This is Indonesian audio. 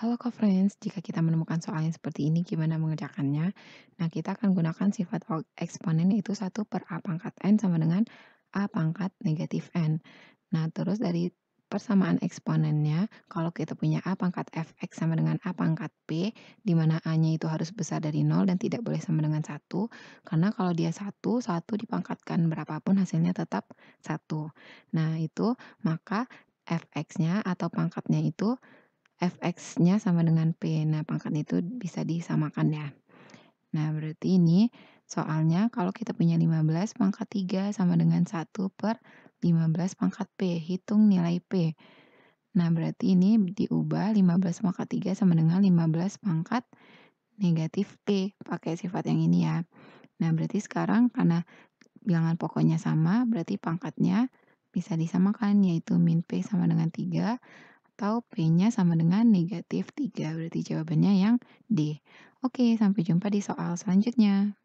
Halo co-friends, jika kita menemukan soal yang seperti ini gimana mengerjakannya? Nah, kita akan gunakan sifat eksponen yaitu satu per A pangkat N sama dengan A pangkat negatif N. Nah, terus dari persamaan eksponennya, kalau kita punya A pangkat f x sama dengan A pangkat P, di mana A-nya itu harus besar dari nol dan tidak boleh sama dengan satu, karena kalau dia satu, satu dipangkatkan berapapun hasilnya tetap satu. Nah, itu maka Fx-nya atau pangkatnya itu fx-nya sama dengan p. Nah, pangkat itu bisa disamakan ya. Nah, berarti ini soalnya kalau kita punya 15 pangkat 3 sama dengan 1 per 15 pangkat p. Hitung nilai p. Nah, berarti ini diubah 15 pangkat 3 sama dengan 15 pangkat negatif p. Pakai sifat yang ini ya. Nah, berarti sekarang karena bilangan pokoknya sama, berarti pangkatnya bisa disamakan, yaitu min P sama dengan 3 atau P-nya sama dengan negatif 3. Berarti jawabannya yang D. Oke, sampai jumpa di soal selanjutnya.